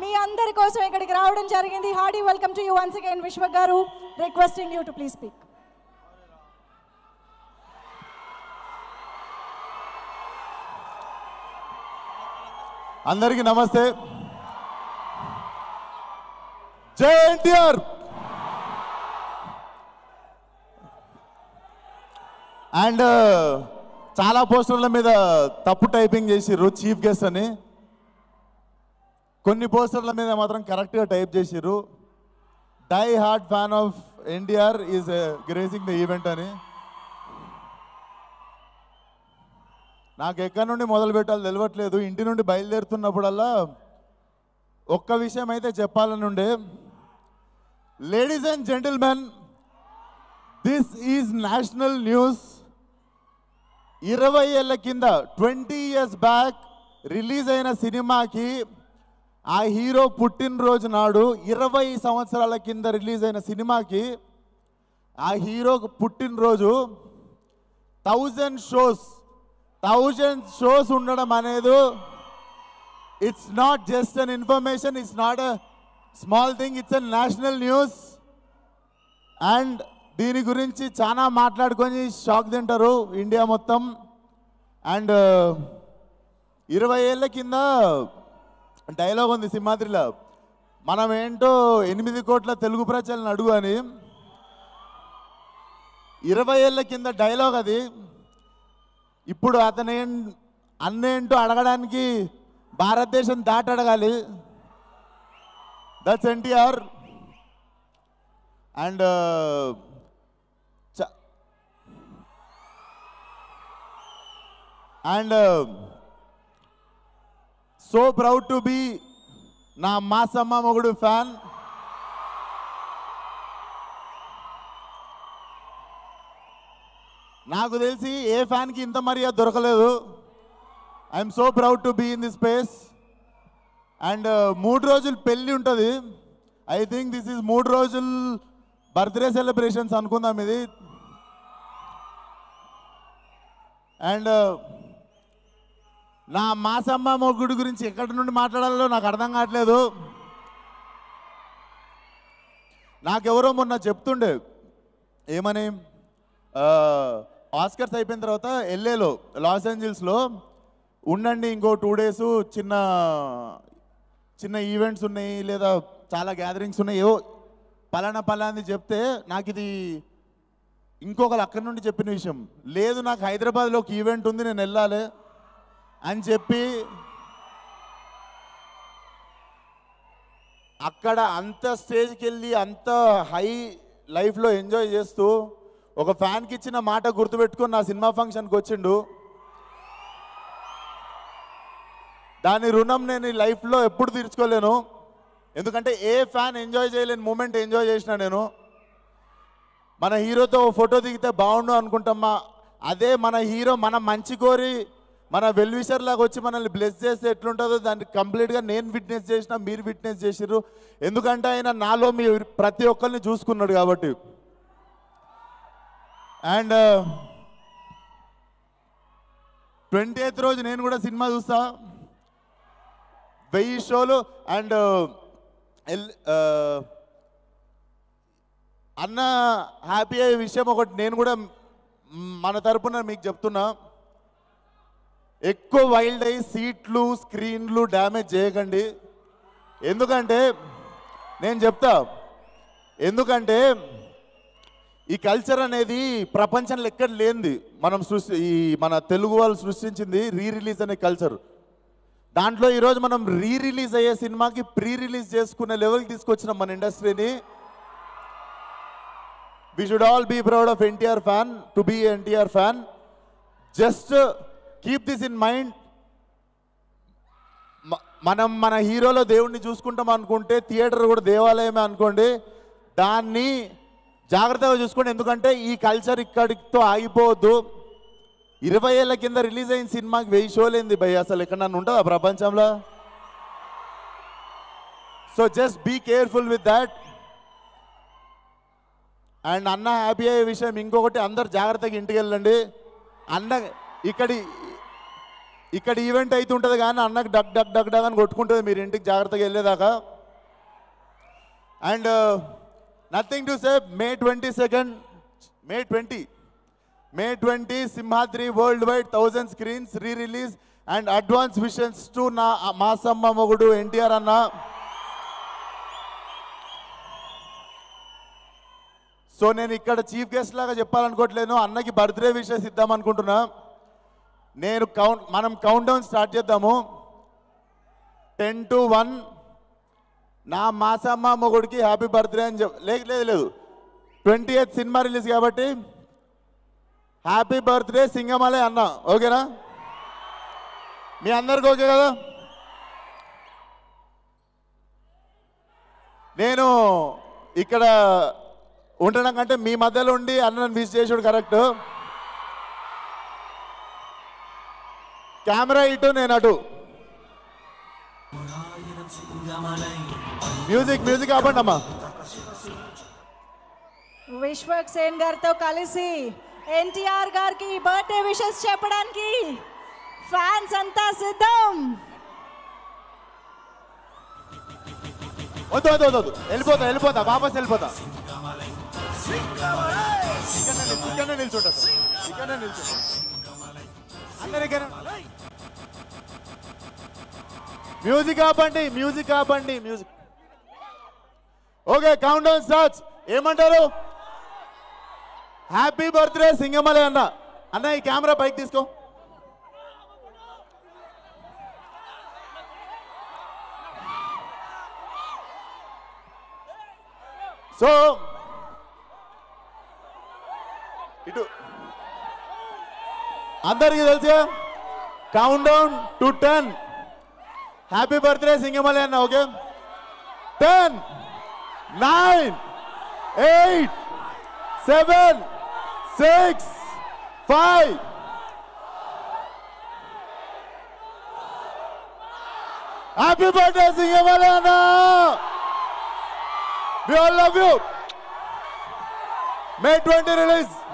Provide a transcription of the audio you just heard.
మీ అందరి కోసం ఇక్కడికి రావడం జరిగింది hearty welcome to you once again Vishwa గారు requesting you to please speak అందరికీ నమస్తే జై ఎన్టీఆర్ అండ్ చాలా పోస్టర్ల మీద తప్పు టైపింగ్ చేసిర్రు చీఫ్ గెస్ట్ అని కొన్ని పోస్టర్ల మీద మాత్రం కరెక్ట్గా టైప్ చేసిర్రు die hard fan of NTR is gracing the event అని నాకు ఎక్కడి నుండి మొదలు పెట్టాలో తెలియట్లేదు ఇంటి నుండి బయలుదేరుతున్నప్పుడల్లా ఒక్క విషయం అయితే చెప్పాలని ఉండే ladies and gentlemen this is national news ఇరవై ఏళ్ళ కింద ట్వంటీ ఇయర్స్ బ్యాక్ రిలీజ్ అయిన సినిమాకి ఆ హీరో పుట్టినరోజు నాడు ఇరవై సంవత్సరాల కింద రిలీజ్ అయిన సినిమాకి ఆ హీరో పుట్టినరోజు థౌజండ్ షోస్ థౌజండ్ షోస్ ఉండడం అనేది it's not just an information it's not a small thing it's an national news and దీని గురించి చాలా మాట్లాడుకొని షాక్ తింటారు ఇండియా మొత్తం అండ్ uh, ఇరవై ఏళ్ళ కింద డైలాగ్ ఉంది సింహాద్రిలో మనం ఏంటో ఎనిమిది కోట్ల తెలుగు ప్రజలను అడుగు అని ఇరవై ఏళ్ళ కింద డైలాగ్ అది ఇప్పుడు అతను ఏం అన్న ఏంటో అడగడానికి భారతదేశం దాటి అడగాలి that's NTR and and so proud to be నా మాసమ్మ మొగుడు ఫ్యాన్ నాకు తెలిసి ఏ ఫ్యాన్కి ఇంత మర్యాద దొరకలేదు I'm so proud to be in this space and మూడు రోజులు పెళ్ళి ఉంటుంది ఐ థింక్ దిస్ ఈజ్ మూడు రోజులు బర్త్డే సెలబ్రేషన్స్ అనుకుందాం ఇది అండ్ నా మాసమ్మ మొగ్గుడు గురించి ఎక్కడి నుండి మాట్లాడాలో నాకు అర్థం కావట్లేదు నాకెవరో మొన్న చెప్తుండే ఏమని ఆస్కర్స్ అయిపోయిన తర్వాత ఎల్ఏలో లాస్ ఏంజల్స్లో ఉండండి ఇంకో టూ డేస్ చిన్న చిన్న ఈవెంట్స్ ఉన్నాయి లేదా చాలా గ్యాదరింగ్స్ ఉన్నాయి ఏవో పలానా అని చెప్తే నాకు ఇది ఇంకొకరు అక్కడి నుండి చెప్పిన విషయం లేదు నాకు హైదరాబాద్లో ఒక ఈవెంట్ ఉంది నేను వెళ్ళాలి అని చెప్పి అక్కడ అంత స్టేజ్కి వెళ్ళి అంత హై లైఫ్లో ఎంజాయ్ చేస్తూ ఒక ఫ్యాన్కి ఇచ్చిన మాట గుర్తుపెట్టుకుని నా సినిమా ఫంక్షన్కి వచ్చిండు దాని రుణం నేను ఈ లైఫ్లో ఎప్పుడు తీర్చుకోలేను ఎందుకంటే ఏ ఫ్యాన్ ఎంజాయ్ చేయలేని మూమెంట్ ఎంజాయ్ చేసిన నేను మన హీరోతో ఫోటో దిగితే బాగుండు అనుకుంటామా అదే మన హీరో మన మంచి కోరి మన వెల్విషర్ లాగా వచ్చి మనల్ని బ్లెస్ చేస్తే ఎట్లుంటుందో దాన్ని కంప్లీట్గా నేను విట్నెస్ చేసిన మీరు విట్నెస్ చేసిర్రు ఎందుకంటే ఆయన నాలో మీ ప్రతి ఒక్కరిని చూసుకున్నాడు కాబట్టి అండ్ ట్వంటీ ఎయిత్ రోజు నేను కూడా సినిమా చూస్తా వెయ్యి షోలు అండ్ uh, ఎల్ uh, అన్న హ్యాపీ అయ్యే విషయం ఒకటి నేను కూడా మన తరపున మీకు చెప్తున్నా ఎక్కువ వైల్డ్ అయ్యి సీట్లు స్క్రీన్లు డ్యామేజ్ చేయకండి ఎందుకంటే నేను చెప్తా ఎందుకంటే ఈ కల్చర్ అనేది ప్రపంచంలో ఎక్కడ లేనిది మనం సృష్టి ఈ మన తెలుగు వాళ్ళు సృష్టించింది రీ రిలీజ్ అనే కల్చర్ దాంట్లో ఈరోజు మనం రీ రిలీజ్ అయ్యే సినిమాకి ప్రీ రిలీజ్ చేసుకునే లెవెల్కి తీసుకొచ్చినాం మన ఇండస్ట్రీని we should all be proud of NTR fan to be NTR fan just keep this in mind మనం మన హీరోలో దేవుడిని చూసుకుంటాం అనుకుంటే థియేటర్ కూడా దేవాలయమే అనుకోండి దాన్ని జాగ్రత్తగా చూసుకోండి ఎందుకంటే ఈ కల్చర్ ఇక్కడితో ఆగిపోవద్దు ఇరవై ఏళ్ళ కింద రిలీజ్ అయిన సినిమాకి వెయ్యి షోలేంది భయ్ అసలు ఎక్కడ నన్ను ఉంటుందా ప్రపంచంలో so just be careful with that and అన్న హ్యాపీ అయ్యే విషయం ఇంకొకటి అందరు జాగ్రత్తగా ఇంటికి వెళ్ళండి అన్న ఇక్కడి ఇక్కడ ఈవెంట్ అవుతుంటుంది కానీ అన్నకు డగ్ డగ్ డగ్ డగ్ అని కొట్టుకుంటుంది మీరు ఇంటికి జాగ్రత్తగా వెళ్ళేదాకా and nothing to say May twenty second May twenty May twenty Simhadri world wide thousand screens re release and advance విషన్స్ టు నా మాసమ్మ మొగుడు ఎన్టీఆర్ అన్న సో నేను ఇక్కడ చీఫ్ గెస్ట్ లాగా చెప్పాలనుకోవట్లేను అన్నకి బర్త్డే విషెస్ ఇద్దామనుకుంటున్నాను నేను కౌంట్ మనం కౌంట్ డౌన్ స్టార్ట్ చేద్దాము టెన్ టు వన్ నా మాసమ్మ మొగుడికి హ్యాపీ బర్త్డే అని చెప్ లేదు లేదు ట్వంటీ ఎయిత్ సినిమా రిలీజ్ కాబట్టి హ్యాపీ బర్త్డే సింగమాలే అన్న ఓకేనా మీ అందరికి ఓకే కదా నేను ఇక్కడ ఉండడం కంటే మీ మధ్యలో ఉండి అన్నను మిస్ చేసాడు కరెక్ట్ కెమెరా ఇటు నేను అటు మ్యూజిక్ మ్యూజిక్ ఆపండి అమ్మా విశ్వక్ సేన్ గారితో కలిసి ఎన్టీఆర్ గారికి బర్త్డే విషెస్ చెప్పడానికి ఫ్యాన్స్ అంతా సిద్ధం వద్దు వద్దు వద్దు వెళ్ళిపోతా వెళ్ళిపోతా వాపస్ వెళ్ళిపోతా నిల్చుంటా నిల్చుంటా మ్యూజిక్ ఆపండి మ్యూజిక్ ఆపండి music okay count down starts ఏమంటారు హ్యాపీ బర్త్డే సింగమలే అన్న అన్న ఈ కెమెరా పైకి తీసుకో సో ఇటు अंदर की तल count to ten happy birthday सिंगमल okay ten nine eight seven six five happy birthday सिंगमल we all love you May twenty release